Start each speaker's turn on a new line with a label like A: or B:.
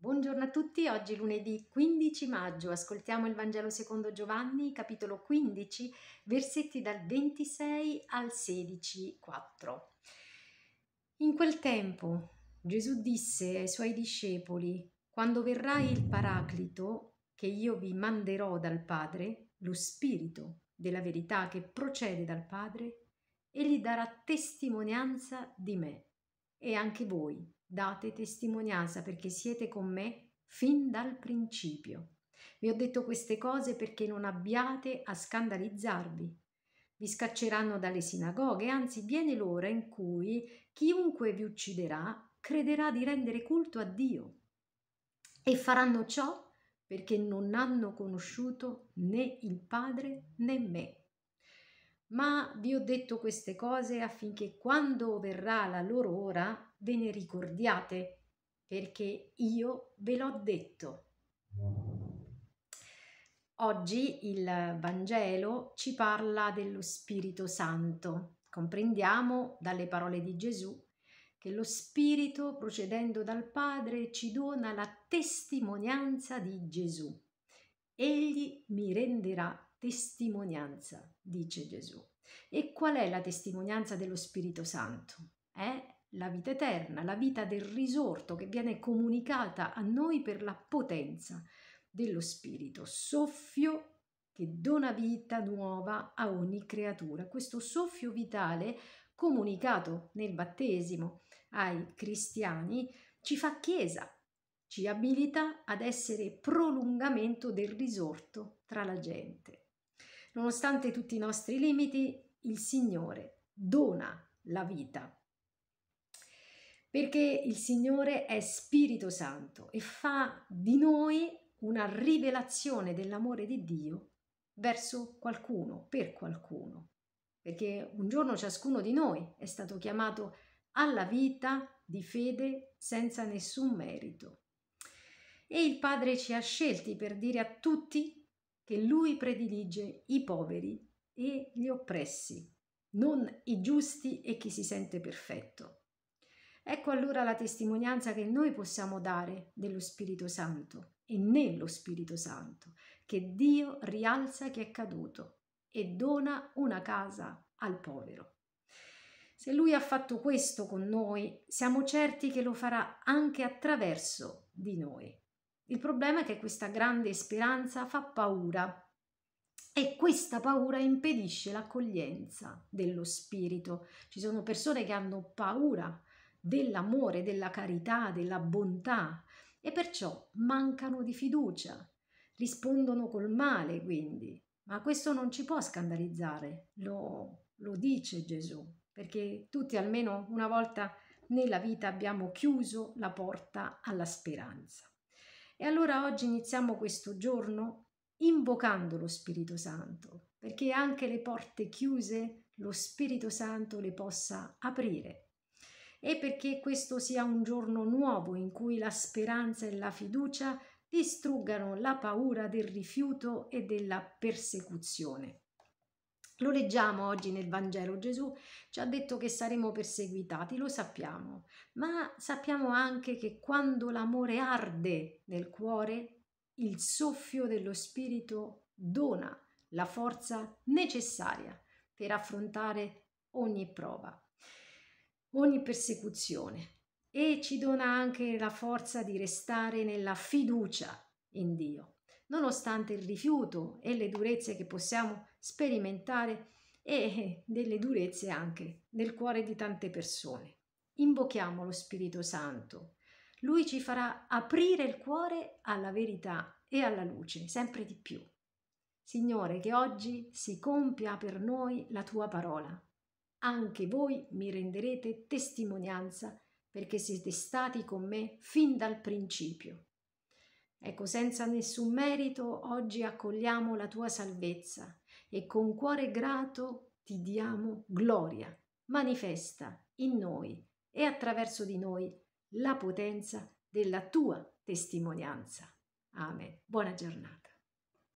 A: Buongiorno a tutti, oggi lunedì 15 maggio ascoltiamo il Vangelo secondo Giovanni, capitolo 15, versetti dal 26 al 16, 4. In quel tempo Gesù disse ai suoi discepoli, quando verrà il Paraclito, che io vi manderò dal Padre, lo Spirito della verità che procede dal Padre, egli darà testimonianza di me e anche voi date testimonianza perché siete con me fin dal principio. Vi ho detto queste cose perché non abbiate a scandalizzarvi. Vi scacceranno dalle sinagoghe, anzi viene l'ora in cui chiunque vi ucciderà crederà di rendere culto a Dio. E faranno ciò perché non hanno conosciuto né il Padre né me ma vi ho detto queste cose affinché quando verrà la loro ora ve ne ricordiate, perché io ve l'ho detto. Oggi il Vangelo ci parla dello Spirito Santo. Comprendiamo dalle parole di Gesù che lo Spirito, procedendo dal Padre, ci dona la testimonianza di Gesù. Egli mi renderà testimonianza, dice Gesù. E qual è la testimonianza dello Spirito Santo? È la vita eterna, la vita del risorto che viene comunicata a noi per la potenza dello Spirito, soffio che dona vita nuova a ogni creatura. Questo soffio vitale comunicato nel battesimo ai cristiani ci fa chiesa, ci abilita ad essere prolungamento del risorto tra la gente. Nonostante tutti i nostri limiti, il Signore dona la vita. Perché il Signore è Spirito Santo e fa di noi una rivelazione dell'amore di Dio verso qualcuno, per qualcuno. Perché un giorno ciascuno di noi è stato chiamato alla vita di fede senza nessun merito. E il Padre ci ha scelti per dire a tutti che lui predilige i poveri e gli oppressi, non i giusti e chi si sente perfetto. Ecco allora la testimonianza che noi possiamo dare dello Spirito Santo e nello Spirito Santo, che Dio rialza chi è caduto e dona una casa al povero. Se Lui ha fatto questo con noi, siamo certi che lo farà anche attraverso di noi. Il problema è che questa grande speranza fa paura e questa paura impedisce l'accoglienza dello spirito. Ci sono persone che hanno paura dell'amore, della carità, della bontà e perciò mancano di fiducia, rispondono col male quindi. Ma questo non ci può scandalizzare, lo, lo dice Gesù, perché tutti almeno una volta nella vita abbiamo chiuso la porta alla speranza. E allora oggi iniziamo questo giorno invocando lo Spirito Santo, perché anche le porte chiuse lo Spirito Santo le possa aprire e perché questo sia un giorno nuovo in cui la speranza e la fiducia distruggano la paura del rifiuto e della persecuzione. Lo leggiamo oggi nel Vangelo, Gesù ci ha detto che saremo perseguitati, lo sappiamo, ma sappiamo anche che quando l'amore arde nel cuore, il soffio dello Spirito dona la forza necessaria per affrontare ogni prova, ogni persecuzione e ci dona anche la forza di restare nella fiducia in Dio nonostante il rifiuto e le durezze che possiamo sperimentare e delle durezze anche nel cuore di tante persone. Invochiamo lo Spirito Santo. Lui ci farà aprire il cuore alla verità e alla luce, sempre di più. Signore, che oggi si compia per noi la tua parola. Anche voi mi renderete testimonianza perché siete stati con me fin dal principio. Ecco, senza nessun merito, oggi accogliamo la tua salvezza e con cuore grato ti diamo gloria. Manifesta in noi e attraverso di noi la potenza della tua testimonianza. Amen. Buona giornata.